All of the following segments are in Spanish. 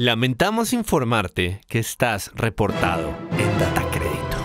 Lamentamos informarte que estás reportado en Datacrédito.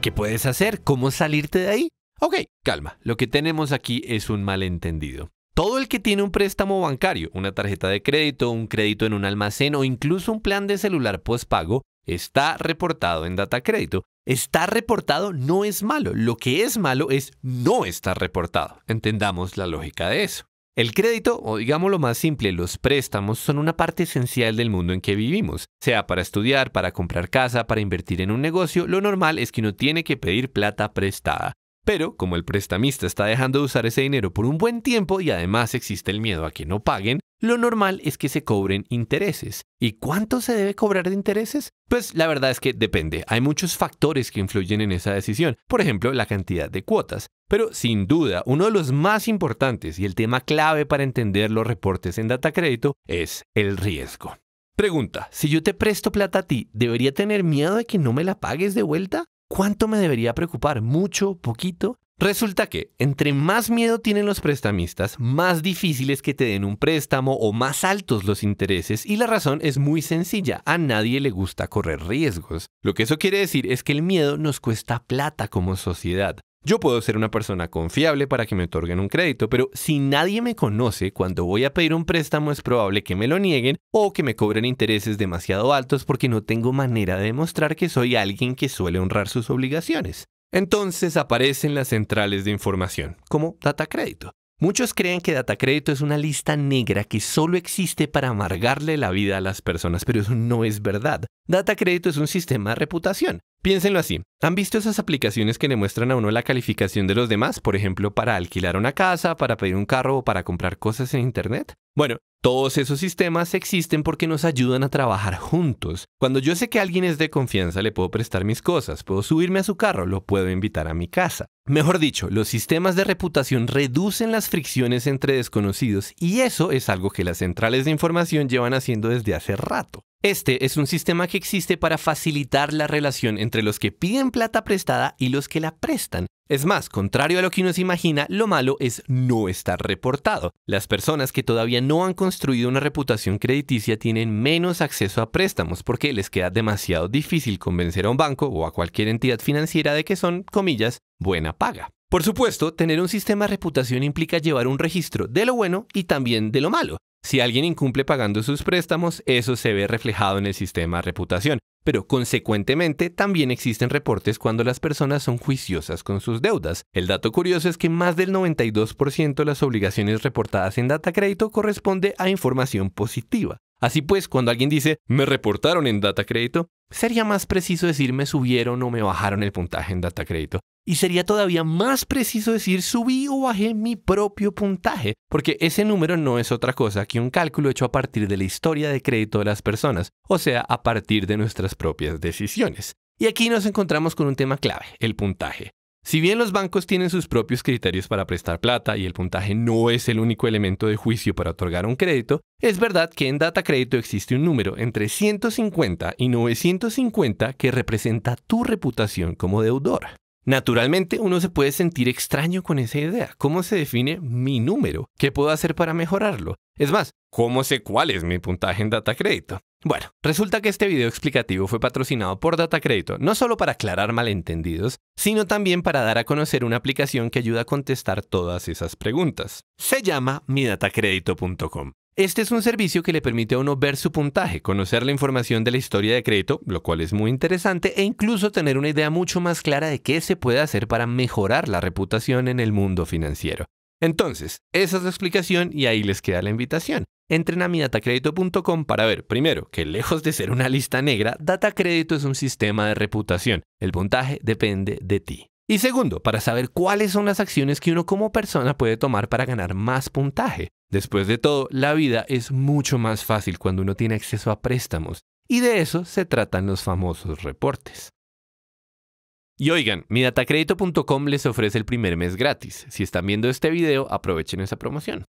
¿Qué puedes hacer? ¿Cómo salirte de ahí? Ok, calma, lo que tenemos aquí es un malentendido. Todo el que tiene un préstamo bancario, una tarjeta de crédito, un crédito en un almacén o incluso un plan de celular postpago está reportado en Datacrédito. Estar reportado no es malo, lo que es malo es no estar reportado. Entendamos la lógica de eso. El crédito, o lo más simple, los préstamos son una parte esencial del mundo en que vivimos. Sea para estudiar, para comprar casa, para invertir en un negocio, lo normal es que uno tiene que pedir plata prestada. Pero como el prestamista está dejando de usar ese dinero por un buen tiempo y además existe el miedo a que no paguen, lo normal es que se cobren intereses. ¿Y cuánto se debe cobrar de intereses? Pues la verdad es que depende. Hay muchos factores que influyen en esa decisión. Por ejemplo, la cantidad de cuotas. Pero sin duda, uno de los más importantes y el tema clave para entender los reportes en data crédito es el riesgo. Pregunta, si yo te presto plata a ti, ¿debería tener miedo de que no me la pagues de vuelta? ¿Cuánto me debería preocupar? ¿Mucho? ¿Poquito? Resulta que entre más miedo tienen los prestamistas, más difícil es que te den un préstamo o más altos los intereses y la razón es muy sencilla, a nadie le gusta correr riesgos. Lo que eso quiere decir es que el miedo nos cuesta plata como sociedad. Yo puedo ser una persona confiable para que me otorguen un crédito, pero si nadie me conoce, cuando voy a pedir un préstamo es probable que me lo nieguen o que me cobren intereses demasiado altos porque no tengo manera de demostrar que soy alguien que suele honrar sus obligaciones. Entonces aparecen las centrales de información, como Data Crédito. Muchos creen que Data Crédito es una lista negra que solo existe para amargarle la vida a las personas, pero eso no es verdad. Data Crédito es un sistema de reputación. Piénsenlo así. ¿Han visto esas aplicaciones que le muestran a uno la calificación de los demás, por ejemplo, para alquilar una casa, para pedir un carro o para comprar cosas en Internet? Bueno, todos esos sistemas existen porque nos ayudan a trabajar juntos. Cuando yo sé que alguien es de confianza, le puedo prestar mis cosas, puedo subirme a su carro, lo puedo invitar a mi casa. Mejor dicho, los sistemas de reputación reducen las fricciones entre desconocidos y eso es algo que las centrales de información llevan haciendo desde hace rato. Este es un sistema que existe para facilitar la relación entre los que piden plata prestada y los que la prestan. Es más, contrario a lo que uno se imagina, lo malo es no estar reportado. Las personas que todavía no han construido una reputación crediticia tienen menos acceso a préstamos porque les queda demasiado difícil convencer a un banco o a cualquier entidad financiera de que son, comillas, buena paga. Por supuesto, tener un sistema de reputación implica llevar un registro de lo bueno y también de lo malo. Si alguien incumple pagando sus préstamos, eso se ve reflejado en el sistema de reputación, pero consecuentemente también existen reportes cuando las personas son juiciosas con sus deudas. El dato curioso es que más del 92% de las obligaciones reportadas en Data Crédito corresponde a información positiva. Así pues, cuando alguien dice, me reportaron en Data Crédito, sería más preciso decir me subieron o me bajaron el puntaje en Data Crédito, y sería todavía más preciso decir subí o bajé mi propio puntaje, porque ese número no es otra cosa que un cálculo hecho a partir de la historia de crédito de las personas, o sea, a partir de nuestras propias decisiones. Y aquí nos encontramos con un tema clave, el puntaje. Si bien los bancos tienen sus propios criterios para prestar plata y el puntaje no es el único elemento de juicio para otorgar un crédito, es verdad que en Data Crédito existe un número entre 150 y 950 que representa tu reputación como deudor. Naturalmente uno se puede sentir extraño con esa idea. ¿Cómo se define mi número? ¿Qué puedo hacer para mejorarlo? Es más, ¿cómo sé cuál es mi puntaje en data crédito? Bueno, resulta que este video explicativo fue patrocinado por Data no solo para aclarar malentendidos, sino también para dar a conocer una aplicación que ayuda a contestar todas esas preguntas. Se llama midatacredito.com. Este es un servicio que le permite a uno ver su puntaje, conocer la información de la historia de crédito, lo cual es muy interesante, e incluso tener una idea mucho más clara de qué se puede hacer para mejorar la reputación en el mundo financiero. Entonces, esa es la explicación y ahí les queda la invitación. Entren a mi datacredito.com para ver, primero, que lejos de ser una lista negra, datacredito es un sistema de reputación. El puntaje depende de ti. Y segundo, para saber cuáles son las acciones que uno como persona puede tomar para ganar más puntaje. Después de todo, la vida es mucho más fácil cuando uno tiene acceso a préstamos, y de eso se tratan los famosos reportes. Y oigan, midatacredito.com les ofrece el primer mes gratis. Si están viendo este video, aprovechen esa promoción.